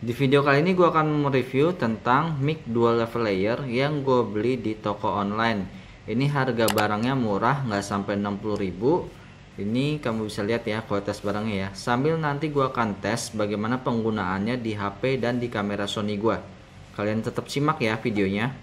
Di video kali ini gue akan mereview tentang mic dual Level Layer yang gue beli di toko online. Ini harga barangnya murah, nggak sampai 60.000. Ini kamu bisa lihat ya kualitas barangnya ya. Sambil nanti gue akan tes bagaimana penggunaannya di HP dan di kamera Sony gue. Kalian tetap simak ya videonya.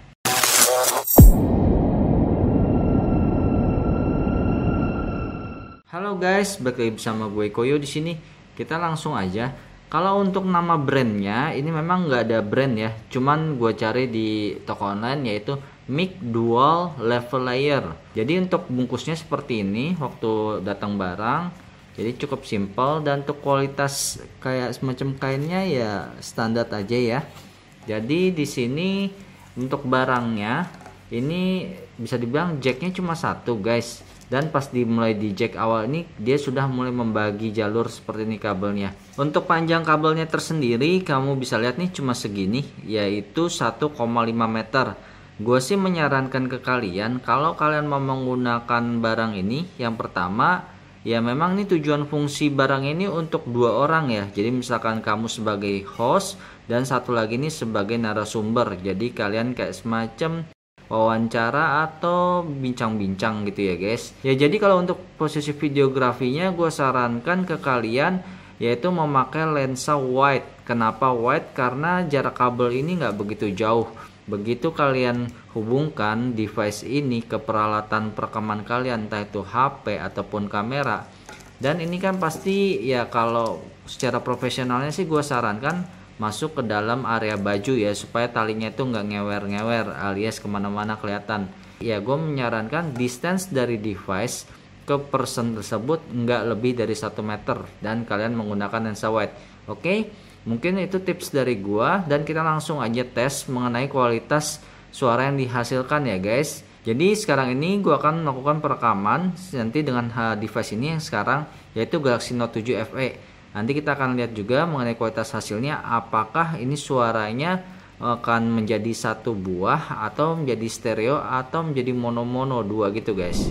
Halo guys, balik lagi bersama gue Koyo di sini. Kita langsung aja kalau untuk nama brandnya ini memang nggak ada brand ya, cuman gue cari di toko online yaitu mic dual level layer. Jadi untuk bungkusnya seperti ini waktu datang barang. Jadi cukup simple dan untuk kualitas kayak semacam kainnya ya standar aja ya. Jadi di sini untuk barangnya ini bisa dibilang jacknya cuma satu guys dan pas dimulai di jack awal ini dia sudah mulai membagi jalur seperti ini kabelnya untuk panjang kabelnya tersendiri kamu bisa lihat nih cuma segini yaitu 1,5 meter gue sih menyarankan ke kalian kalau kalian mau menggunakan barang ini yang pertama ya memang ini tujuan fungsi barang ini untuk dua orang ya jadi misalkan kamu sebagai host dan satu lagi ini sebagai narasumber jadi kalian kayak semacam wawancara atau bincang-bincang gitu ya guys ya jadi kalau untuk posisi videografinya gue sarankan ke kalian yaitu memakai lensa wide kenapa wide karena jarak kabel ini nggak begitu jauh begitu kalian hubungkan device ini ke peralatan perekaman kalian entah itu HP ataupun kamera dan ini kan pasti ya kalau secara profesionalnya sih gue sarankan masuk ke dalam area baju ya supaya talinya itu nggak ngewer-ngewer alias kemana-mana kelihatan ya gue menyarankan distance dari device ke person tersebut nggak lebih dari 1 meter dan kalian menggunakan lensa wide oke mungkin itu tips dari gue dan kita langsung aja tes mengenai kualitas suara yang dihasilkan ya guys jadi sekarang ini gue akan melakukan perekaman nanti dengan device ini yang sekarang yaitu Galaxy Note 7 FE Nanti kita akan lihat juga mengenai kualitas hasilnya apakah ini suaranya akan menjadi satu buah atau menjadi stereo atau menjadi mono-mono dua gitu guys.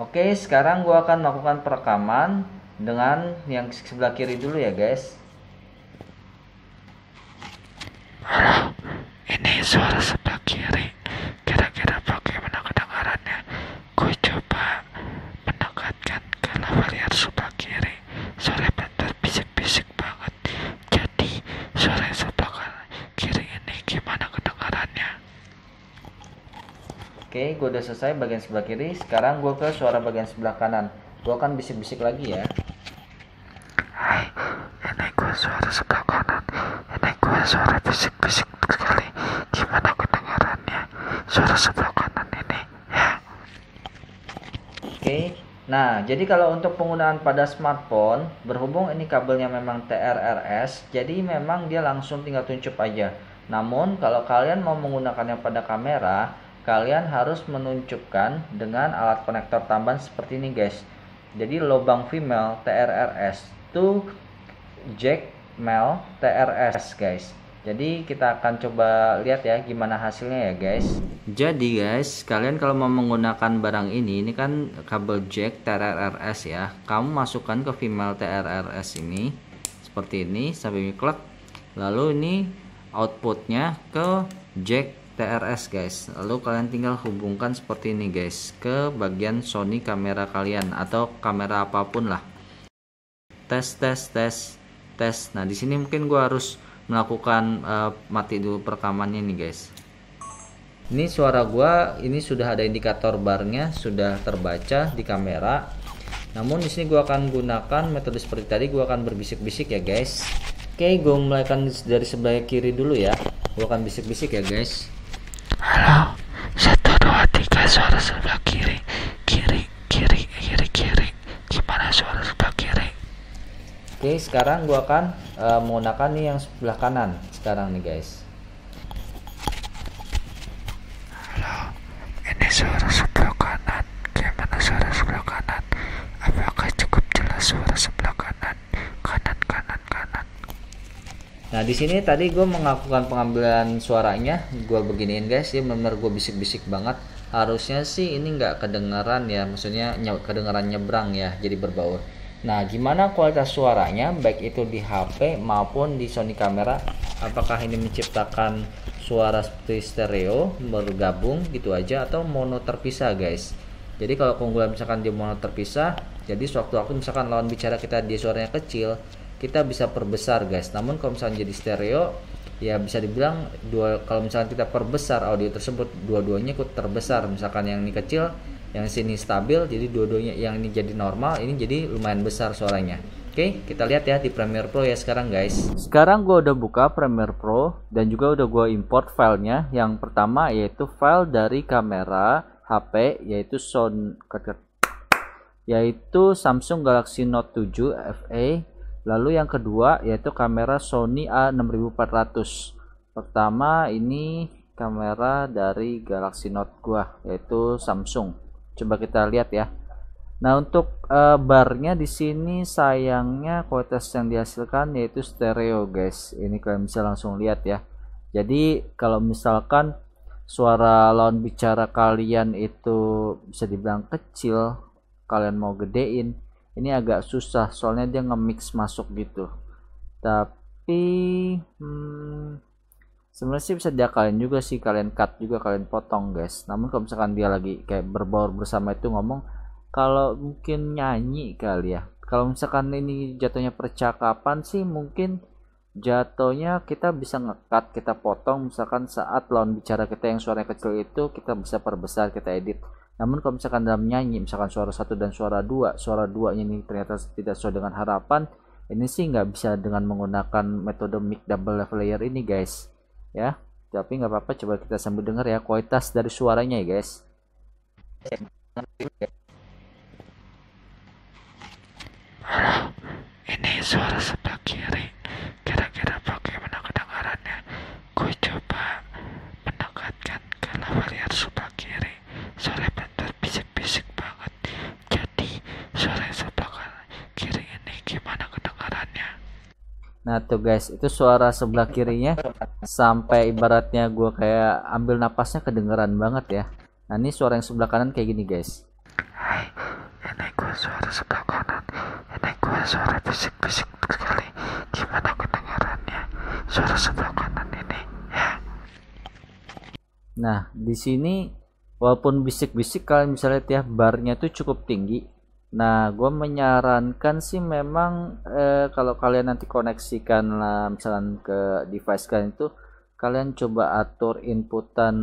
Oke, sekarang gua akan melakukan perekaman dengan yang sebelah kiri dulu ya guys. Halo, ini suara Oke, gue udah selesai bagian sebelah kiri. Sekarang gue ke suara bagian sebelah kanan. Gue akan bisik-bisik lagi ya. Hai, ini gue suara sebelah kanan. Ini gue suara bisik-bisik sekali. Gimana kedengarannya? Suara sebelah kanan ini, ya. Oke, Nah, jadi kalau untuk penggunaan pada smartphone, berhubung ini kabelnya memang TRRS, jadi memang dia langsung tinggal tuncup aja. Namun, kalau kalian mau menggunakannya pada kamera, kalian harus menunjukkan dengan alat konektor tambahan seperti ini guys jadi lubang female TRRS to jack male TRS guys jadi kita akan coba lihat ya gimana hasilnya ya guys jadi guys kalian kalau mau menggunakan barang ini ini kan kabel jack TRRS ya kamu masukkan ke female TRRS ini seperti ini sampai miklet lalu ini outputnya ke jack TRS guys lalu kalian tinggal hubungkan seperti ini guys ke bagian Sony kamera kalian atau kamera apapun lah tes tes tes tes nah di sini mungkin gua harus melakukan uh, mati dulu perekamannya nih guys ini suara gua ini sudah ada indikator barnya sudah terbaca di kamera namun di sini gua akan gunakan metode seperti tadi gua akan berbisik-bisik ya guys oke gua mulaikan dari sebelah kiri dulu ya Gue akan bisik-bisik ya guys halo satu dua tiga suara sebelah kiri kiri kiri kiri kiri gimana suara sebelah kiri oke sekarang gua akan uh, menggunakan nih yang sebelah kanan sekarang nih guys halo ini suara sebelah Nah di sini tadi gue melakukan pengambilan suaranya, gue beginiin guys, ya benar gue bisik-bisik banget. Harusnya sih ini nggak kedengeran ya, maksudnya nye nyebrang ya, jadi berbaur. Nah gimana kualitas suaranya, baik itu di HP maupun di Sony kamera, apakah ini menciptakan suara seperti stereo bergabung gitu aja atau mono terpisah guys? Jadi kalau keunggulan misalkan dia mono terpisah, jadi sewaktu-waktu misalkan lawan bicara kita dia suaranya kecil, kita bisa perbesar guys namun kalau misalnya jadi stereo ya bisa dibilang dua kalau misalnya kita perbesar audio tersebut dua-duanya ikut terbesar misalkan yang ini kecil yang sini stabil jadi dua-duanya yang ini jadi normal ini jadi lumayan besar suaranya Oke, kita lihat ya di Premiere Pro ya sekarang guys. Sekarang gua udah buka Premiere Pro dan juga udah gua import filenya. Yang pertama yaitu file dari kamera HP yaitu sound yaitu Samsung Galaxy Note 7 fa Lalu yang kedua yaitu kamera Sony A6400. Pertama ini kamera dari Galaxy Note gua yaitu Samsung. Coba kita lihat ya. Nah, untuk uh, barnya di sini sayangnya kualitas yang dihasilkan yaitu stereo, guys. Ini kalian bisa langsung lihat ya. Jadi, kalau misalkan suara lawan bicara kalian itu bisa dibilang kecil, kalian mau gedein, ini agak susah soalnya dia nge-mix masuk gitu tapi hmm, sebenarnya sih bisa diakalin juga sih kalian cut juga kalian potong guys namun kalau misalkan dia lagi kayak berbaur bersama itu ngomong kalau mungkin nyanyi kali ya kalau misalkan ini jatuhnya percakapan sih mungkin jatuhnya kita bisa ngekat kita potong misalkan saat lawan bicara kita yang suaranya kecil itu kita bisa perbesar kita edit namun kalau misalkan dalam nyanyi, misalkan suara satu dan suara dua, suara dua ini ternyata tidak sesuai dengan harapan, ini sih nggak bisa dengan menggunakan metode mic double level layer ini guys. Ya, tapi nggak apa-apa coba kita sambil dengar ya kualitas dari suaranya ya guys. ini suara sebelah kiri. Nah tuh guys, itu suara sebelah kirinya sampai ibaratnya gue kayak ambil napasnya kedengeran banget ya. Nah ini suara yang sebelah kanan kayak gini guys. Hai, ini gue suara sebelah kanan. Ini gue suara bisik-bisik sekali. Gimana kedengarannya? Suara sebelah kanan ini ya. Nah di sini walaupun bisik-bisik kalian bisa lihat ya barnya tuh cukup tinggi Nah, gue menyarankan sih memang eh, kalau kalian nanti koneksikan lah misalkan ke device kalian itu kalian coba atur inputan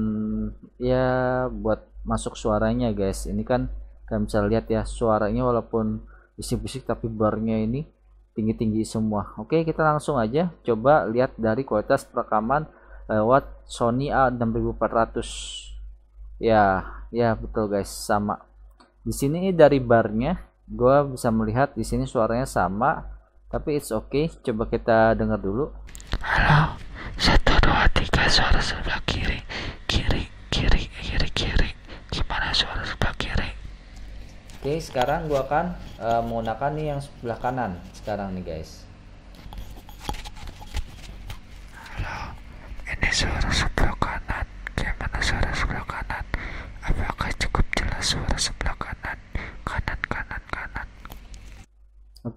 ya buat masuk suaranya guys. Ini kan kalian bisa lihat ya suaranya walaupun bisik-bisik tapi barnya ini tinggi-tinggi semua. Oke, kita langsung aja coba lihat dari kualitas rekaman lewat Sony A6400. Ya, ya betul guys, sama di sini dari barnya gue bisa melihat di sini suaranya sama tapi it's okay coba kita dengar dulu halo satu dua tiga suara sebelah kiri kiri kiri kiri kiri gimana suara sebelah kiri oke okay, sekarang gue akan uh, menggunakan nih yang sebelah kanan sekarang nih guys halo ini suara sebelah kanan gimana suara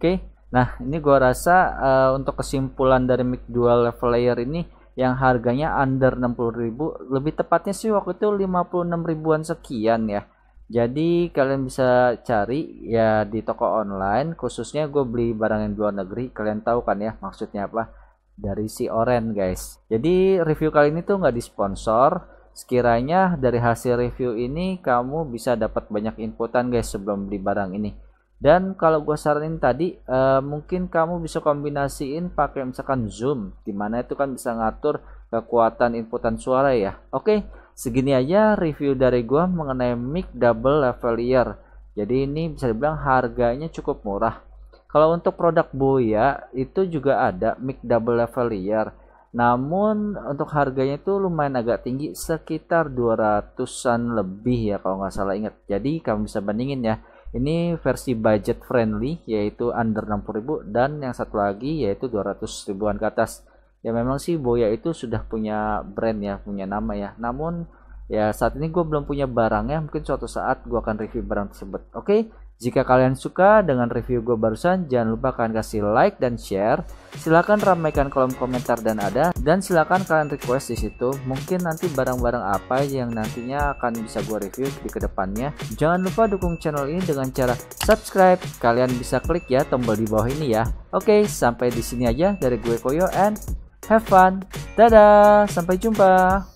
Oke, nah ini gua rasa uh, untuk kesimpulan dari mic dual level layer ini yang harganya under 60.000, lebih tepatnya sih waktu itu 56 ribuan sekian ya. Jadi kalian bisa cari ya di toko online, khususnya gue beli barang yang luar negeri, kalian tahu kan ya maksudnya apa? Dari si Oren guys. Jadi review kali ini tuh nggak disponsor, Sekiranya dari hasil review ini kamu bisa dapat banyak inputan guys sebelum beli barang ini dan kalau gue saranin tadi uh, mungkin kamu bisa kombinasiin pakai misalkan zoom dimana itu kan bisa ngatur kekuatan inputan suara ya oke okay, segini aja review dari gue mengenai mic double level ear. jadi ini bisa dibilang harganya cukup murah kalau untuk produk Boya itu juga ada mic double level ear, namun untuk harganya itu lumayan agak tinggi sekitar 200an lebih ya kalau nggak salah ingat jadi kamu bisa bandingin ya ini versi budget friendly yaitu under 60.000 dan yang satu lagi yaitu 200 ribuan ke atas ya memang sih Boya itu sudah punya brand ya punya nama ya namun ya saat ini gue belum punya barangnya mungkin suatu saat gue akan review barang tersebut oke okay? Jika kalian suka dengan review gue barusan, jangan lupa kalian kasih like dan share. Silahkan ramaikan kolom komentar dan ada, dan silahkan kalian request di situ. Mungkin nanti barang-barang apa yang nantinya akan bisa gue review di kedepannya. Jangan lupa dukung channel ini dengan cara subscribe. Kalian bisa klik ya tombol di bawah ini ya. Oke, sampai di sini aja dari gue Koyo and have fun. Dadah, sampai jumpa.